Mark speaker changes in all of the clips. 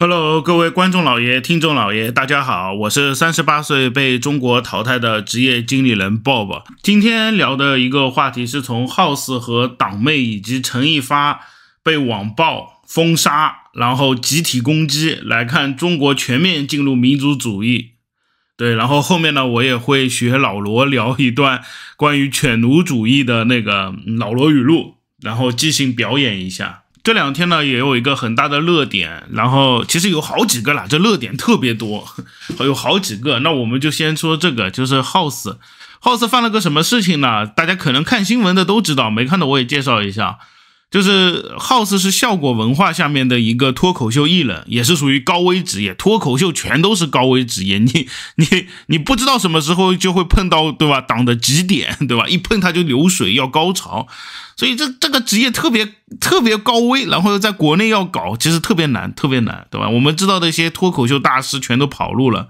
Speaker 1: Hello，各位观众老爷、听众老爷，大家好，我是三十八岁被中国淘汰的职业经理人 Bob。今天聊的一个话题是从 House 和党妹以及陈一发被网暴、封杀，然后集体攻击来看中国全面进入民族主义。对，然后后面呢，我也会学老罗聊一段关于犬奴主义的那个老罗语录，然后即兴表演一下。这两天呢，也有一个很大的热点，然后其实有好几个啦，这热点特别多，有好几个。那我们就先说这个，就是 House，House 犯了个什么事情呢？大家可能看新闻的都知道，没看的我也介绍一下。就是，House 是效果文化下面的一个脱口秀艺人，也是属于高危职业。脱口秀全都是高危职业，你你你不知道什么时候就会碰到，对吧？党的极点，对吧？一碰他就流水要高潮，所以这这个职业特别特别高危。然后在国内要搞，其实特别难，特别难，对吧？我们知道的一些脱口秀大师全都跑路了，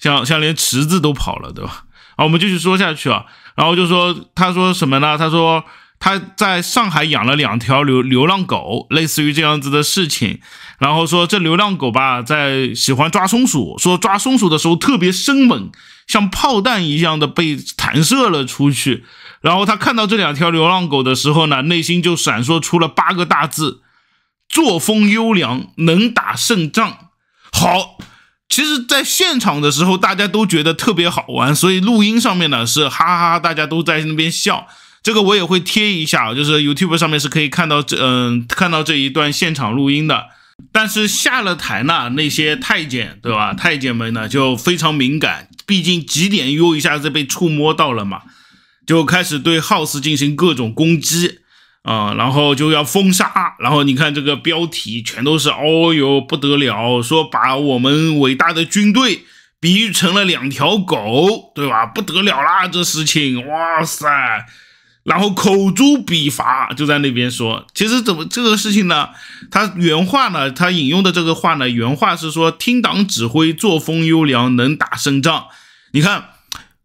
Speaker 1: 像像连池子都跑了，对吧？好，我们继续说下去啊。然后就说，他说什么呢？他说。他在上海养了两条流流浪狗，类似于这样子的事情。然后说这流浪狗吧，在喜欢抓松鼠，说抓松鼠的时候特别生猛，像炮弹一样的被弹射了出去。然后他看到这两条流浪狗的时候呢，内心就闪烁出了八个大字：作风优良，能打胜仗。好，其实，在现场的时候大家都觉得特别好玩，所以录音上面呢是哈哈哈，大家都在那边笑。这个我也会贴一下，就是 YouTube 上面是可以看到这嗯看到这一段现场录音的，但是下了台呢，那些太监对吧？太监们呢就非常敏感，毕竟几点又一下子被触摸到了嘛，就开始对 House 进行各种攻击啊，然后就要封杀，然后你看这个标题全都是哦哟不得了，说把我们伟大的军队比喻成了两条狗对吧？不得了啦这事情，哇塞！然后口诛笔伐，就在那边说，其实怎么这个事情呢？他原话呢？他引用的这个话呢？原话是说听党指挥，作风优良，能打胜仗。你看，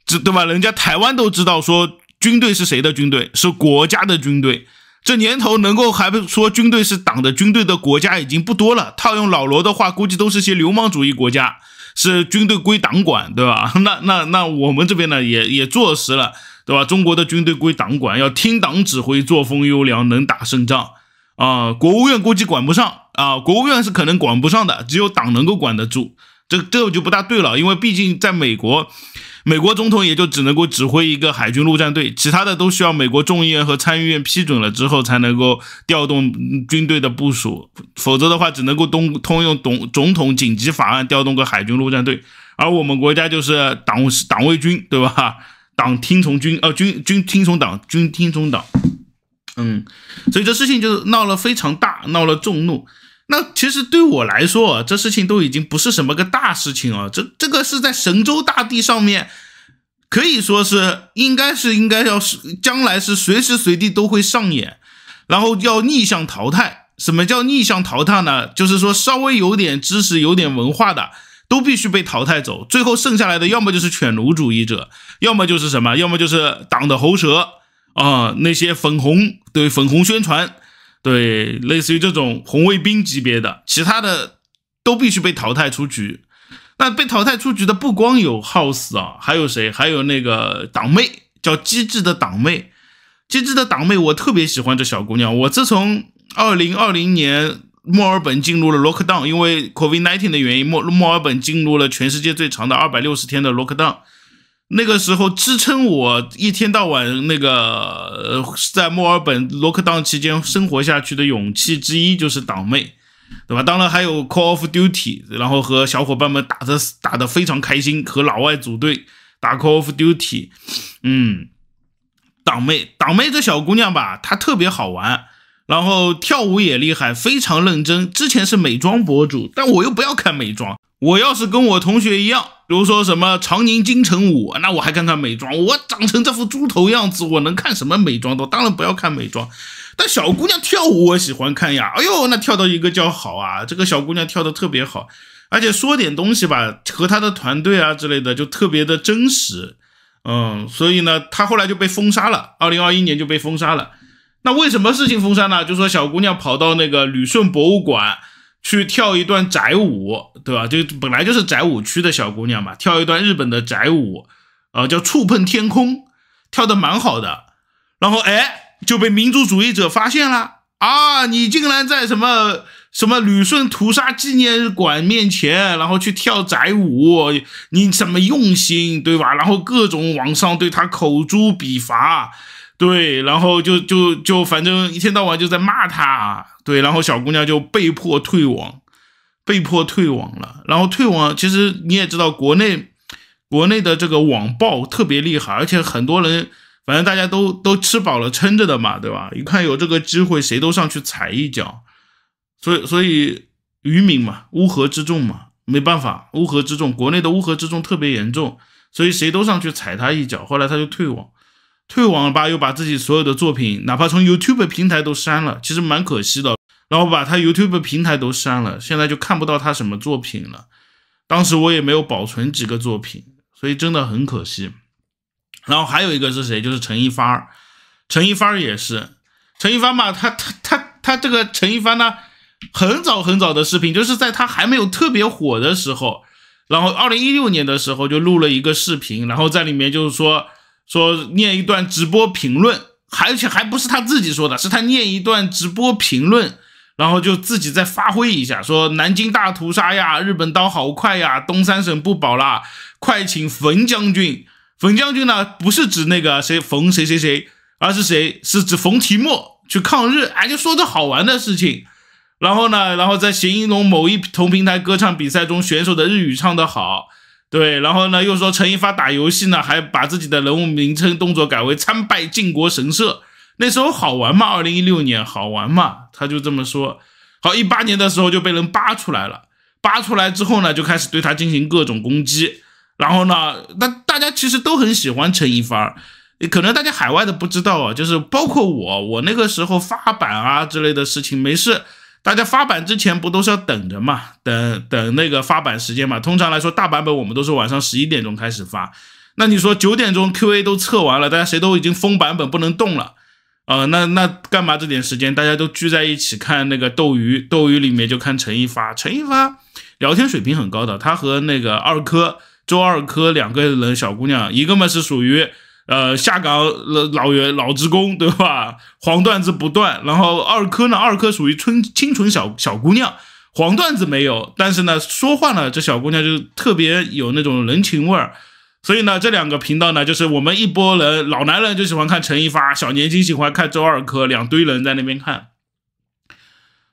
Speaker 1: 这对吧？人家台湾都知道说军队是谁的军队，是国家的军队。这年头能够还不说军队是党的军队的国家已经不多了。套用老罗的话，估计都是些流氓主义国家。是军队归党管，对吧？那那那我们这边呢，也也坐实了，对吧？中国的军队归党管，要听党指挥，作风优良，能打胜仗啊！国务院估计管不上啊，国务院是可能管不上的，只有党能够管得住。这这就不大对了，因为毕竟在美国。美国总统也就只能够指挥一个海军陆战队，其他的都需要美国众议院和参议院批准了之后才能够调动军队的部署，否则的话只能够通通用董总统紧急法案调动个海军陆战队，而我们国家就是党党卫军，对吧？党听从军，呃，军军听从党，军听从党，嗯，所以这事情就闹了非常大，闹了众怒。那其实对我来说，这事情都已经不是什么个大事情啊，这这个是在神州大地上面，可以说是应该是应该要是将来是随时随地都会上演，然后要逆向淘汰。什么叫逆向淘汰呢？就是说稍微有点知识、有点文化的，都必须被淘汰走。最后剩下来的，要么就是犬儒主义者，要么就是什么，要么就是党的喉舌啊，那些粉红对粉红宣传。对，类似于这种红卫兵级别的，其他的都必须被淘汰出局。那被淘汰出局的不光有 House 啊，还有谁？还有那个党妹，叫机智的党妹。机智的党妹，我特别喜欢这小姑娘。我自从二零二零年墨尔本进入了 Lockdown，因为 COVID nineteen 的原因，墨墨尔本进入了全世界最长的二百六十天的 Lockdown。那个时候支撑我一天到晚那个在墨尔本罗克当期间生活下去的勇气之一就是党妹，对吧？当然还有 Call of Duty，然后和小伙伴们打的打得非常开心，和老外组队打 Call of Duty，嗯，党妹，党妹这小姑娘吧，她特别好玩，然后跳舞也厉害，非常认真。之前是美妆博主，但我又不要看美妆，我要是跟我同学一样。比如说什么长宁京城武，那我还看看美妆。我长成这副猪头样子，我能看什么美妆都？当然不要看美妆，但小姑娘跳舞我喜欢看呀。哎呦，那跳到一个叫好啊，这个小姑娘跳的特别好，而且说点东西吧，和她的团队啊之类的就特别的真实。嗯，所以呢，她后来就被封杀了，二零二一年就被封杀了。那为什么事情封杀呢？就说小姑娘跑到那个旅顺博物馆。去跳一段宅舞，对吧？就本来就是宅舞区的小姑娘嘛，跳一段日本的宅舞，啊，叫触碰天空，跳的蛮好的。然后哎，就被民族主义者发现了啊！你竟然在什么什么旅顺屠杀纪念馆面前，然后去跳宅舞，你怎么用心，对吧？然后各种网上对她口诛笔伐。对，然后就就就反正一天到晚就在骂他，对，然后小姑娘就被迫退网，被迫退网了。然后退网，其实你也知道，国内国内的这个网暴特别厉害，而且很多人，反正大家都都吃饱了撑着的嘛，对吧？一看有这个机会，谁都上去踩一脚。所以所以愚民嘛，乌合之众嘛，没办法，乌合之众，国内的乌合之众特别严重，所以谁都上去踩他一脚。后来他就退网。退网吧又把自己所有的作品，哪怕从 YouTube 平台都删了，其实蛮可惜的。然后把他 YouTube 平台都删了，现在就看不到他什么作品了。当时我也没有保存几个作品，所以真的很可惜。然后还有一个是谁？就是陈一发陈一发也是陈一发嘛。他他他他这个陈一发呢，很早很早的视频，就是在他还没有特别火的时候，然后二零一六年的时候就录了一个视频，然后在里面就是说。说念一段直播评论，而且还不是他自己说的，是他念一段直播评论，然后就自己再发挥一下，说南京大屠杀呀，日本刀好快呀，东三省不保啦，快请冯将军。冯将军呢，不是指那个谁冯谁谁谁，而是谁，是指冯提莫去抗日。哎，就说的好玩的事情，然后呢，然后在邢一龙某一同平台歌唱比赛中，选手的日语唱得好。对，然后呢，又说陈一发打游戏呢，还把自己的人物名称、动作改为参拜靖国神社。那时候好玩嘛，二零一六年好玩嘛，他就这么说。好，一八年的时候就被人扒出来了，扒出来之后呢，就开始对他进行各种攻击。然后呢，那大家其实都很喜欢陈一发，可能大家海外的不知道啊，就是包括我，我那个时候发版啊之类的事情没事。大家发版之前不都是要等着嘛？等等那个发版时间嘛。通常来说，大版本我们都是晚上十一点钟开始发。那你说九点钟 QA 都测完了，大家谁都已经封版本不能动了啊？那那干嘛这点时间大家都聚在一起看那个斗鱼？斗鱼里面就看陈一发，陈一发聊天水平很高的。他和那个二珂、周二珂两个人小姑娘，一个嘛是属于。呃，下岗老老员老职工对吧？黄段子不断。然后二珂呢，二珂属于春清纯小小姑娘，黄段子没有，但是呢，说话呢，这小姑娘就特别有那种人情味儿。所以呢，这两个频道呢，就是我们一波人老男人就喜欢看陈一发，小年轻喜欢看周二珂，两堆人在那边看。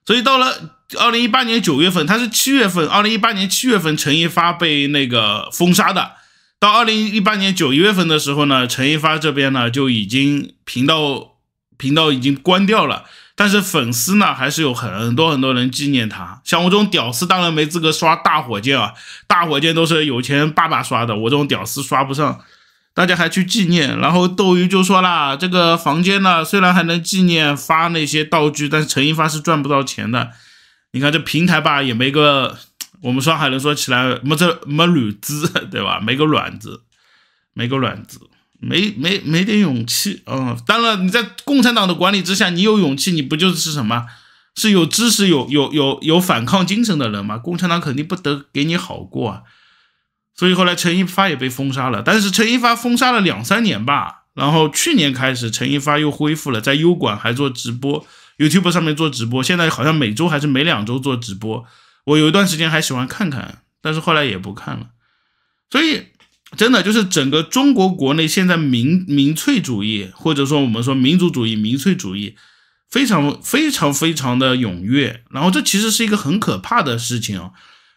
Speaker 1: 所以到了二零一八年九月份，他是七月份，二零一八年七月份陈一发被那个封杀的。到二零一八年九一月份的时候呢，陈一发这边呢就已经频道频道已经关掉了，但是粉丝呢还是有很多很多人纪念他。像我这种屌丝当然没资格刷大火箭啊，大火箭都是有钱爸爸刷的，我这种屌丝刷不上，大家还去纪念。然后斗鱼就说啦，这个房间呢虽然还能纪念发那些道具，但是陈一发是赚不到钱的。你看这平台吧也没个。我们上海人说起来没这没卵子，对吧？没个卵子，没个卵子，没没没点勇气嗯，当然，你在共产党的管理之下，你有勇气，你不就是什么？是有知识、有有有有反抗精神的人吗？共产党肯定不得给你好过啊！所以后来陈一发也被封杀了，但是陈一发封杀了两三年吧。然后去年开始，陈一发又恢复了，在优管还做直播，YouTube 上面做直播，现在好像每周还是每两周做直播。我有一段时间还喜欢看看，但是后来也不看了。所以，真的就是整个中国国内现在民民粹主义，或者说我们说民族主义、民粹主义，非常非常非常的踊跃。然后，这其实是一个很可怕的事情啊，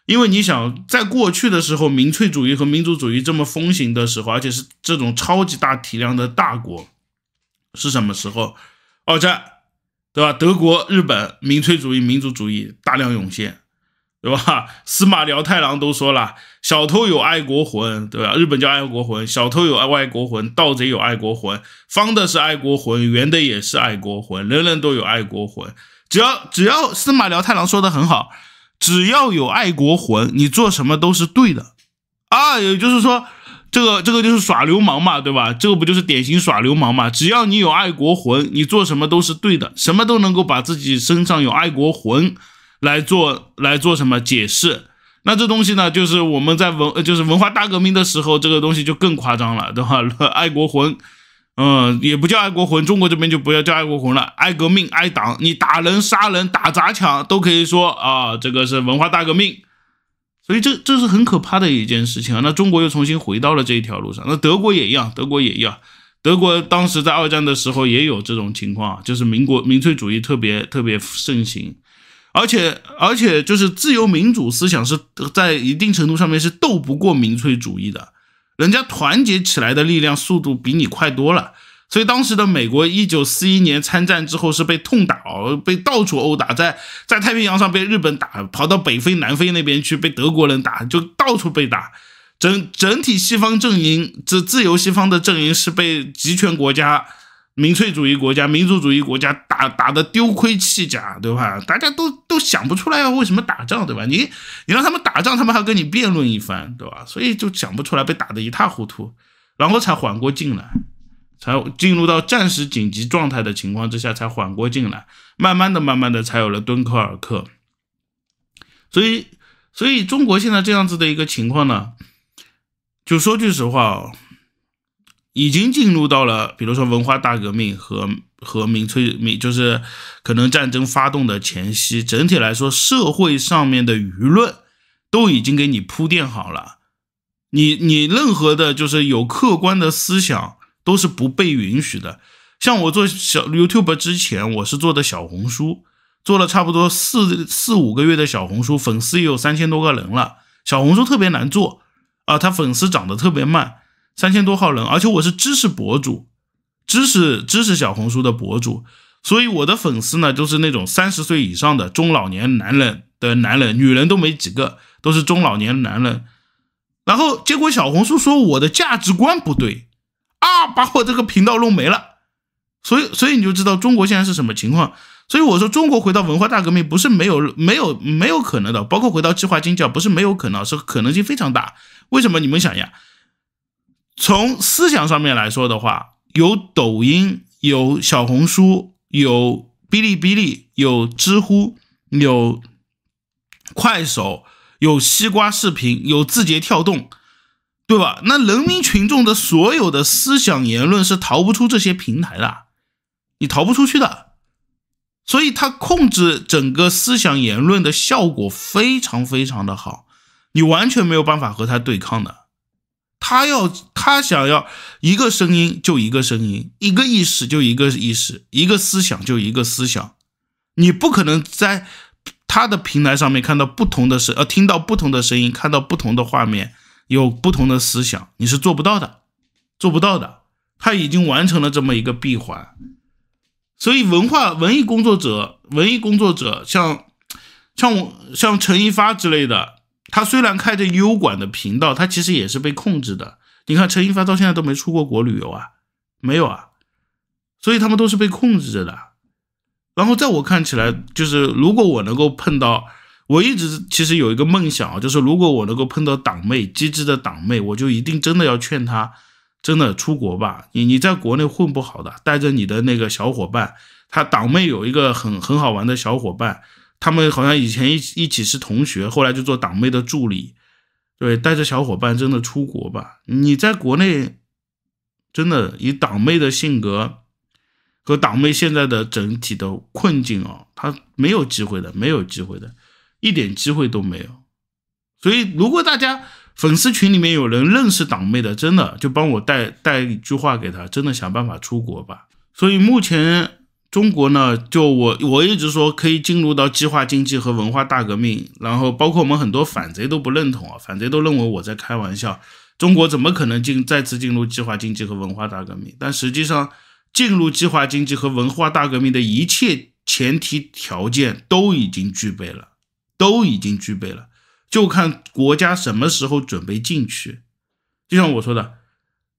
Speaker 1: 因为你想，在过去的时候，民粹主义和民族主义这么风行的时候，而且是这种超级大体量的大国，是什么时候？二战，对吧？德国、日本，民粹主义、民族主义大量涌现。对吧？司马辽太郎都说了，小偷有爱国魂，对吧？日本叫爱国魂，小偷有爱国魂，盗贼有爱国魂，方的是爱国魂，圆的也是爱国魂，人人都有爱国魂。只要只要司马辽太郎说的很好，只要有爱国魂，你做什么都是对的啊！也就是说，这个这个就是耍流氓嘛，对吧？这个不就是典型耍流氓嘛？只要你有爱国魂，你做什么都是对的，什么都能够把自己身上有爱国魂。来做来做什么解释？那这东西呢，就是我们在文，就是文化大革命的时候，这个东西就更夸张了，对吧？爱国魂，嗯，也不叫爱国魂，中国这边就不要叫爱国魂了，爱革命，爱党，你打人、杀人、打砸抢都可以说啊，这个是文化大革命。所以这这是很可怕的一件事情啊。那中国又重新回到了这一条路上，那德国也一样，德国也一样，德国当时在二战的时候也有这种情况啊，就是民国民粹主义特别特别盛行。而且，而且就是自由民主思想是在一定程度上面是斗不过民粹主义的，人家团结起来的力量速度比你快多了。所以当时的美国，一九四一年参战之后是被痛打哦，被到处殴打，在在太平洋上被日本打，跑到北非、南非那边去被德国人打，就到处被打。整整体西方阵营，这自由西方的阵营是被集权国家。民粹主义国家、民族主义国家打打的丢盔弃甲，对吧？大家都都想不出来要为什么打仗，对吧？你你让他们打仗，他们还跟你辩论一番，对吧？所以就想不出来被打得一塌糊涂，然后才缓过劲来，才进入到战时紧急状态的情况之下，才缓过劲来，慢慢的、慢慢的才有了敦刻尔克。所以，所以中国现在这样子的一个情况呢，就说句实话啊。已经进入到了，比如说文化大革命和和民粹民，就是可能战争发动的前夕。整体来说，社会上面的舆论都已经给你铺垫好了。你你任何的就是有客观的思想都是不被允许的。像我做小 YouTube 之前，我是做的小红书，做了差不多四四五个月的小红书，粉丝也有三千多个人了。小红书特别难做啊，它粉丝涨得特别慢。三千多号人，而且我是知识博主，知识知识小红书的博主，所以我的粉丝呢就是那种三十岁以上的中老年男人的，男人女人都没几个，都是中老年男人。然后结果小红书说我的价值观不对啊，把我这个频道弄没了。所以所以你就知道中国现在是什么情况。所以我说中国回到文化大革命不是没有没有没有可能的，包括回到计划经济，不是没有可能，是可能性非常大。为什么？你们想一下。从思想上面来说的话，有抖音，有小红书，有哔哩哔哩，有知乎，有快手，有西瓜视频，有字节跳动，对吧？那人民群众的所有的思想言论是逃不出这些平台的，你逃不出去的。所以，它控制整个思想言论的效果非常非常的好，你完全没有办法和它对抗的。他要，他想要一个声音就一个声音，一个意识就一个意识，一个思想就一个思想。你不可能在他的平台上面看到不同的声，呃，听到不同的声音，看到不同的画面，有不同的思想，你是做不到的，做不到的。他已经完成了这么一个闭环，所以文化文艺工作者，文艺工作者像，像我，像陈一发之类的。他虽然开着优管的频道，他其实也是被控制的。你看，陈一发到现在都没出过国旅游啊，没有啊，所以他们都是被控制着的。然后在我看起来，就是如果我能够碰到，我一直其实有一个梦想，就是如果我能够碰到党妹机智的党妹，我就一定真的要劝她，真的出国吧。你你在国内混不好的，带着你的那个小伙伴，他党妹有一个很很好玩的小伙伴。他们好像以前一一起是同学，后来就做党妹的助理，对，带着小伙伴真的出国吧？你在国内，真的以党妹的性格和党妹现在的整体的困境啊，她没有机会的，没有机会的，一点机会都没有。所以如果大家粉丝群里面有人认识党妹的，真的就帮我带带一句话给她，真的想办法出国吧。所以目前。中国呢，就我我一直说可以进入到计划经济和文化大革命，然后包括我们很多反贼都不认同啊，反贼都认为我在开玩笑，中国怎么可能进再次进入计划经济和文化大革命？但实际上，进入计划经济和文化大革命的一切前提条件都已经具备了，都已经具备了，就看国家什么时候准备进去。就像我说的。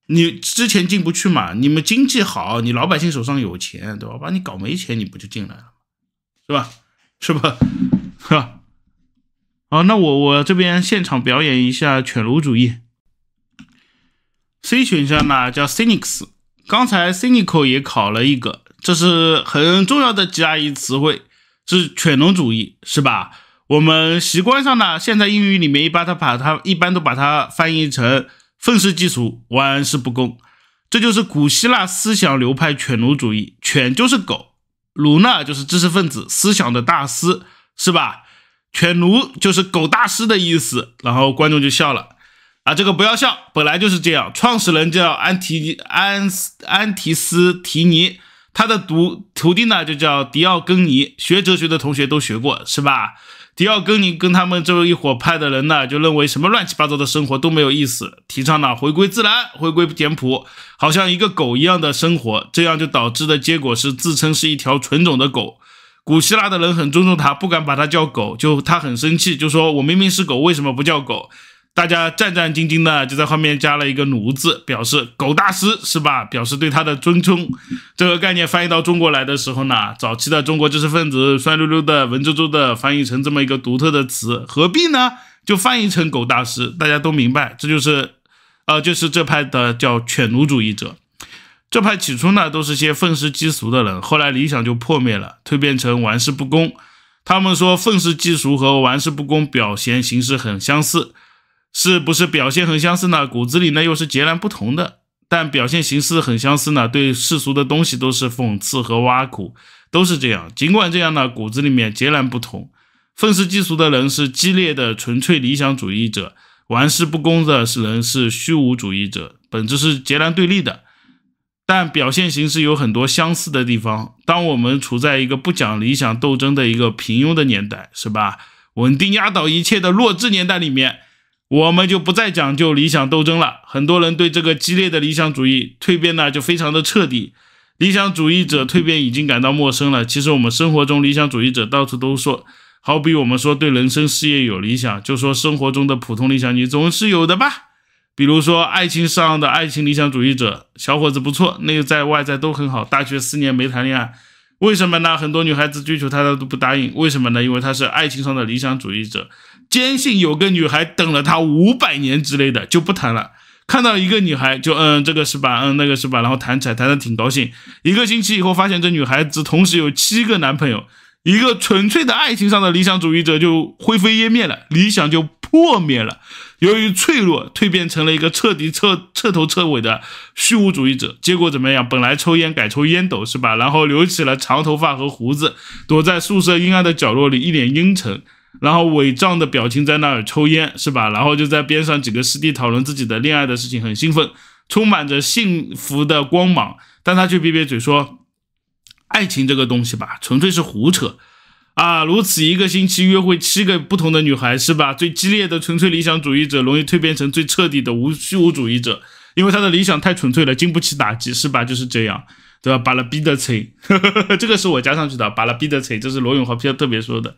Speaker 1: 你之前进不去嘛？你们经济好，你老百姓手上有钱，对吧？把你搞没钱，你不就进来了吗？是吧？是吧？哈。好，那我我这边现场表演一下犬儒主义。C 选项呢叫 Cynics，刚才 Cynical 也考了一个，这是很重要的 GRE 词汇，是犬儒主义，是吧？我们习惯上呢，现在英语里面一般它把它一般都把它翻译成。愤世嫉俗，玩世不恭，这就是古希腊思想流派犬奴主义。犬就是狗，儒呢就是知识分子思想的大师，是吧？犬奴就是狗大师的意思。然后观众就笑了，啊，这个不要笑，本来就是这样。创始人叫安提安斯安提斯提尼，他的徒徒弟呢就叫迪奥根尼。学哲学的同学都学过，是吧？迪奥跟你跟他们这一伙派的人呢，就认为什么乱七八糟的生活都没有意思，提倡呢回归自然，回归简朴，好像一个狗一样的生活，这样就导致的结果是自称是一条纯种的狗。古希腊的人很尊重他，不敢把他叫狗，就他很生气，就说我明明是狗，为什么不叫狗？大家战战兢兢的就在后面加了一个奴字，表示“狗大师”是吧？表示对他的尊称。这个概念翻译到中国来的时候呢，早期的中国知识分子酸溜溜的、文绉绉的翻译成这么一个独特的词，何必呢？就翻译成“狗大师”，大家都明白，这就是，呃，就是这派的叫犬奴主义者。这派起初呢都是些愤世嫉俗的人，后来理想就破灭了，蜕变成玩世不恭。他们说，愤世嫉俗和玩世不恭表现形式很相似。是不是表现很相似呢？骨子里呢又是截然不同的。但表现形式很相似呢，对世俗的东西都是讽刺和挖苦，都是这样。尽管这样呢，骨子里面截然不同。愤世嫉俗的人是激烈的纯粹理想主义者，玩世不恭的人是虚无主义者，本质是截然对立的。但表现形式有很多相似的地方。当我们处在一个不讲理想斗争的一个平庸的年代，是吧？稳定压倒一切的弱智年代里面。我们就不再讲究理想斗争了。很多人对这个激烈的理想主义蜕变呢，就非常的彻底。理想主义者蜕变已经感到陌生了。其实我们生活中理想主义者到处都说，好比我们说对人生事业有理想，就说生活中的普通理想，你总是有的吧。比如说爱情上的爱情理想主义者，小伙子不错，内在外在都很好，大学四年没谈恋爱。为什么呢？很多女孩子追求他，他都不答应。为什么呢？因为他是爱情上的理想主义者，坚信有个女孩等了他五百年之类的就不谈了。看到一个女孩就嗯，这个是吧？嗯，那个是吧？然后谈起来谈的挺高兴。一个星期以后，发现这女孩子同时有七个男朋友。一个纯粹的爱情上的理想主义者就灰飞烟灭了，理想就破灭了。由于脆弱，蜕变成了一个彻底彻彻头彻尾的虚无主义者。结果怎么样？本来抽烟改抽烟斗是吧？然后留起了长头发和胡子，躲在宿舍阴暗的角落里，一脸阴沉，然后伪装的表情在那儿抽烟是吧？然后就在边上几个师弟讨论自己的恋爱的事情，很兴奋，充满着幸福的光芒。但他却撇撇嘴说。爱情这个东西吧，纯粹是胡扯啊！如此一个星期约会七个不同的女孩，是吧？最激烈的纯粹理想主义者容易蜕变成最彻底的无虚无主义者，因为他的理想太纯粹了，经不起打击，是吧？就是这样，对吧？把了逼呵呵，这个是我加上去的，把了逼的惨，这是罗永浩比较特别说的。